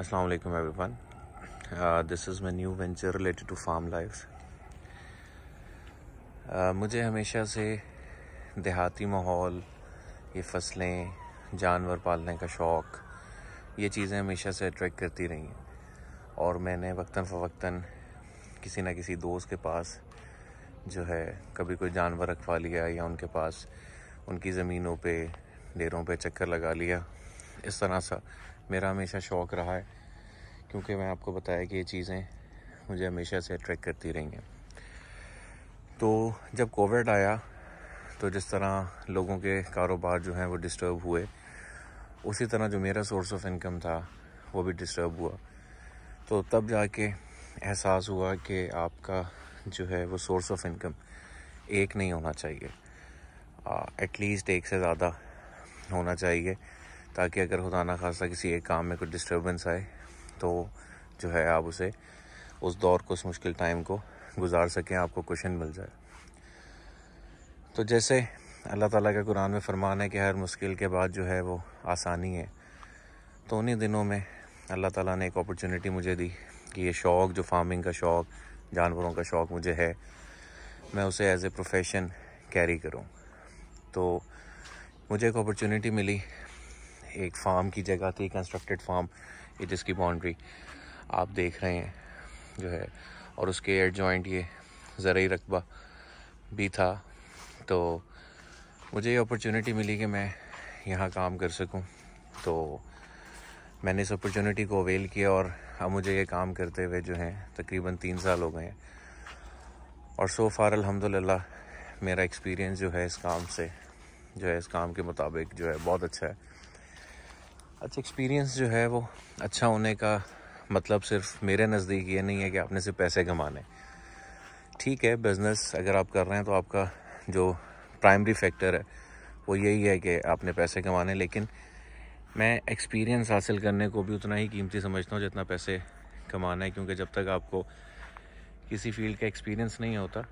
अस्सलाम वालेकुम everyone this is is new venture related to farm life मुझे हमेशा से देहाती माहौल ये फसलें जानवर पालने का शौक़ ये चीज़ें हमेशा से अट्रैक्ट करती रही हैं और मैंने वक्ता फ़वक्ता किसी ना किसी दोस्त के पास जो है कभी कोई जानवर रखवा लिया या उनके पास उनकी ज़मीनों पे डेरों पे चक्कर लगा लिया इस तरह सा मेरा हमेशा शौक़ रहा है क्योंकि मैं आपको बताया कि ये चीज़ें मुझे हमेशा से अट्रैक्ट करती रही हैं तो जब कोविड आया तो जिस तरह लोगों के कारोबार जो हैं वो डिस्टर्ब हुए उसी तरह जो मेरा सोर्स ऑफ इनकम था वो भी डिस्टर्ब हुआ तो तब जाके एहसास हुआ कि आपका जो है वो सोर्स ऑफ इनकम एक नहीं होना चाहिए एटलीस्ट एक से ज़्यादा होना चाहिए ताकि अगर खुदा ना खासा किसी एक काम में कोई डिस्टर्बेंस आए तो जो है आप उसे उस दौर को उस मुश्किल टाइम को गुजार सकें आपको क्वेश्चन मिल जाए तो जैसे अल्लाह ताला के कुरान में फरमान है कि हर मुश्किल के बाद जो है वो आसानी है तो उन्हीं दिनों में अल्लाह ताला ने एक अपॉर्चुनिटी मुझे दी कि ये शौक़ जो फार्मिंग का शौक़ जानवरों का शौक़ मुझे है मैं उसे एज ए प्रोफेशन कैरी करूँ तो मुझे एक अपॉर्चुनिटी मिली एक फार्म की जगह थी कंस्ट्रक्टेड फार्म ये जिसकी बाउंड्री आप देख रहे हैं जो है और उसके एड जॉइंट ये ज़रूरी रकबा भी था तो मुझे ये अपॉर्चुनिटी मिली कि मैं यहाँ काम कर सकूँ तो मैंने इस अपॉर्चुनिटी को अवेल किया और अब मुझे ये काम करते हुए जो है तकरीबन तीन साल हो गए हैं और सो फार अलहमदिल्ला मेरा एक्सपीरियंस जो है इस काम से जो है इस काम के मुताबिक जो है बहुत अच्छा है अच्छा एक्सपीरियंस जो है वो अच्छा होने का मतलब सिर्फ मेरे नज़दीक ये नहीं है कि आपने सिर्फ पैसे कमाने ठीक है बिज़नेस अगर आप कर रहे हैं तो आपका जो प्राइमरी फैक्टर है वो यही है कि आपने पैसे कमाने लेकिन मैं एक्सपीरियंस हासिल करने को भी उतना ही कीमती समझता हूँ जितना पैसे कमाना है क्योंकि जब तक आपको किसी फील्ड का एक्सपीरियंस नहीं होता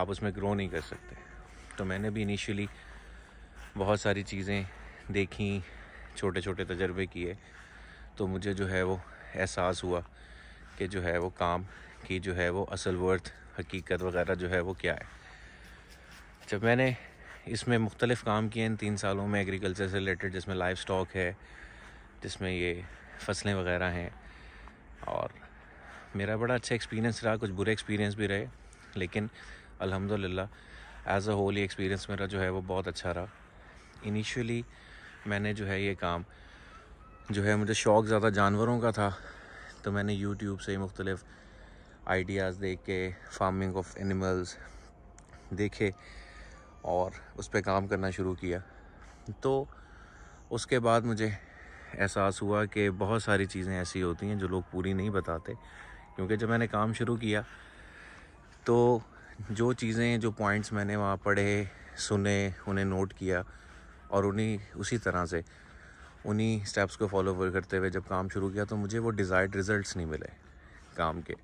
आप उसमें ग्रो नहीं कर सकते तो मैंने भी इनिशियली बहुत सारी चीज़ें देखी छोटे छोटे तजर्बे किए तो मुझे जो है वो एहसास हुआ कि जो है वो काम की जो है वो असल वर्थ हकीकत वगैरह जो है वो क्या है जब मैंने इसमें मुख्तलिफ़ काम किए इन तीन सालों में एग्रीकल्चर से रिलेटेड जिसमें लाइफ स्टॉक है जिसमें ये फसलें वगैरह हैं और मेरा बड़ा अच्छा एक्सपीरियंस रहा कुछ बुरे एक्सपीरियंस भी रहे लेकिन अल्हम्दुलिल्लाह एज़ अ होल ये एक्सपीरियंस मेरा जो है वो बहुत अच्छा रहा इनिशियली मैंने जो है ये काम जो है मुझे शौक़ ज़्यादा जानवरों का था तो मैंने यूट्यूब से मुख्तलिफ़ आइडियाज़ देख के फार्मिंग ऑफ एनिमल्स देखे और उस पर काम करना शुरू किया तो उसके बाद मुझे एहसास हुआ कि बहुत सारी चीज़ें ऐसी होती हैं जो लोग पूरी नहीं बताते क्योंकि जब मैंने काम शुरू किया तो जो चीज़ें जो पॉइंट्स मैंने वहाँ पढ़े सुने उन्हें नोट किया और उन्हीं उसी तरह से उन्हीं स्टेप्स को फॉलो करते हुए जब काम शुरू किया तो मुझे वो डिज़ायर्ड रिज़ल्ट नहीं मिले काम के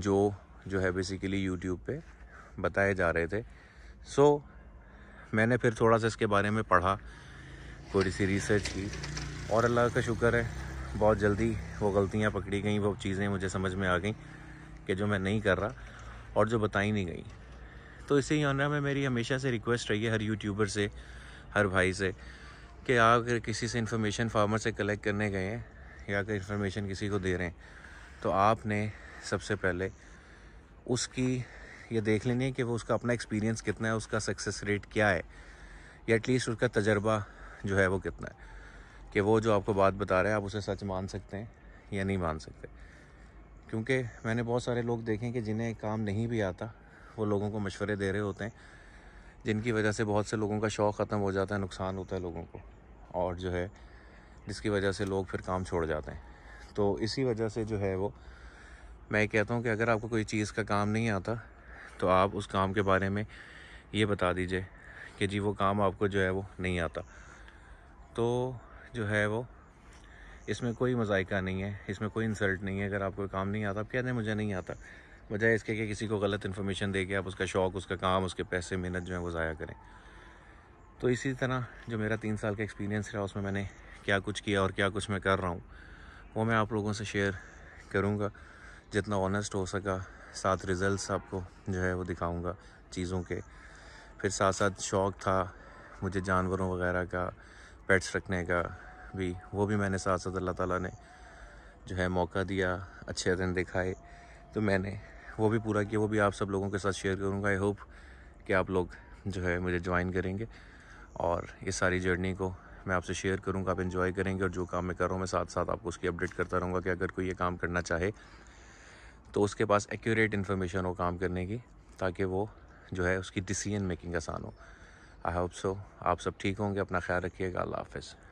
जो जो है बेसिकली यूट्यूब पे बताए जा रहे थे सो so, मैंने फिर थोड़ा सा इसके बारे में पढ़ा थोड़ी सी रिसर्च की और अल्लाह का शुक्र है बहुत जल्दी वो गलतियाँ पकड़ी गई वो चीज़ें मुझे समझ में आ गई कि जो मैं नहीं कर रहा और जो बताई नहीं गई तो इसी ऑनर में मेरी हमेशा से रिक्वेस्ट रही है हर यूट्यूबर से हर भाई से कि आप अगर किसी से इन्फॉर्मेशन फार्मर से कलेक्ट करने गए हैं या अगर इन्फॉर्मेशन किसी को दे रहे हैं तो आपने सबसे पहले उसकी ये देख लेनी है कि वो उसका अपना एक्सपीरियंस कितना है उसका सक्सेस रेट क्या है या एटलीस्ट उसका तजर्बा जो है वो कितना है कि वो जो आपको बात बता रहा है आप उसे सच मान सकते हैं या नहीं मान सकते क्योंकि मैंने बहुत सारे लोग देखे हैं कि जिन्हें काम नहीं भी आता वो लोगों को मशवरे दे रहे होते हैं जिनकी वजह से बहुत से लोगों का शौक़ ख़त्म हो जाता है नुकसान होता है लोगों को और जो है जिसकी वजह से लोग फिर काम छोड़ जाते हैं तो इसी वजह से जो है वो मैं कहता हूँ कि अगर आपको कोई चीज़ का काम नहीं आता तो आप उस काम के बारे में ये बता दीजिए कि जी वो काम आपको जो है वो नहीं आता तो जो है वो इसमें कोई मजायका नहीं है इसमें कोई इंसल्ट नहीं है अगर आपको काम नहीं आता आप कह दें मुझे नहीं आता बजाय इसके कि किसी को गलत इन्फॉर्मेशन दे के आप उसका शौक़ उसका काम उसके पैसे मेहनत जो है वो ज़ाया करें तो इसी तरह जो मेरा तीन साल का एक्सपीरियंस रहा उसमें मैंने क्या कुछ किया और क्या कुछ मैं कर रहा हूँ वो मैं आप लोगों से शेयर करूँगा जितना ऑनेस्ट हो सका साथ रिज़ल्ट आपको जो है वो दिखाऊँगा चीज़ों के फिर साथ साथ शौक़ था मुझे जानवरों वगैरह का पेट्स रखने का भी वो भी मैंने साथ साथ अल्लाह ताला ने जो है मौका दिया अच्छे दिन दिखाए तो मैंने वो भी पूरा किया वो भी आप सब लोगों के साथ शेयर करूँगा आई होप कि आप लोग जो है मुझे ज्वाइन करेंगे और इस सारी जर्नी को मैं आपसे शेयर करूँगा आप इन्जॉय करेंगे और जो काम मैं कर रहा हूँ मैं साथ साथ आपको उसकी अपडेट करता रहूँगा कि अगर कोई ये काम करना चाहे तो उसके पास एक्यूरेट इन्फॉर्मेशन हो काम करने की ताकि वो जो है उसकी डिसीजन मेकिंग आसान हो आई होप सो आप सब ठीक होंगे अपना ख्याल रखिएगा अल्लाह हाफिज़